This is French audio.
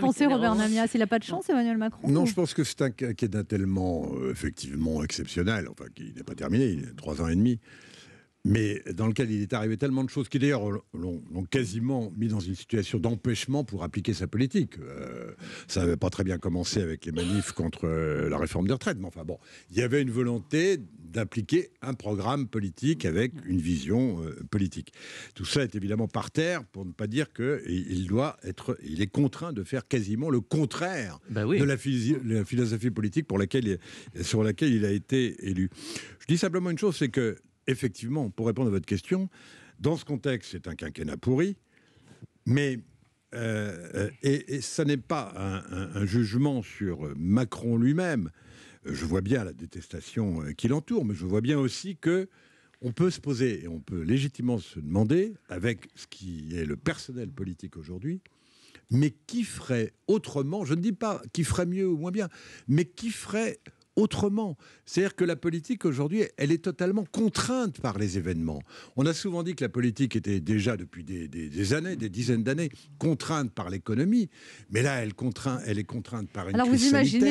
pensez, Robert Namias Il n'a pas de chance, Emmanuel Macron Non, je pense que c'est un cas qui est tellement, euh, effectivement, exceptionnel, enfin, qu'il n'est pas terminé, il a trois ans et demi, mais dans lequel il est arrivé tellement de choses qui, d'ailleurs, l'ont quasiment mis dans une situation d'empêchement pour appliquer sa politique. Euh, ça n'avait pas très bien commencé avec les manifs contre euh, la réforme des retraites, mais enfin bon, il y avait une volonté d'appliquer un programme politique avec une vision euh, politique. Tout ça est évidemment par terre, pour ne pas dire qu'il doit être, il est contraint de faire quasiment le contraire bah de la, philosophie politique pour laquelle, sur laquelle il a été élu. Je dis simplement une chose, c'est que, effectivement, pour répondre à votre question, dans ce contexte, c'est un quinquennat pourri, mais euh, euh, et, ça n'est pas un, jugement sur Macron lui-même, je vois bien la détestation euh, qui l'entoure, mais je vois bien aussi que on peut se poser et on peut légitimement se demander, avec ce qui est le personnel politique aujourd'hui, mais qui ferait autrement Je ne dis pas qui ferait mieux ou moins bien, mais qui ferait autrement. C'est-à-dire que la politique aujourd'hui, elle est totalement contrainte par les événements. On a souvent dit que la politique était déjà depuis des, années, des dizaines d'années, contrainte par l'économie, mais là, elle, contraint, elle est contrainte par une Alors crise imaginez... sanitaire.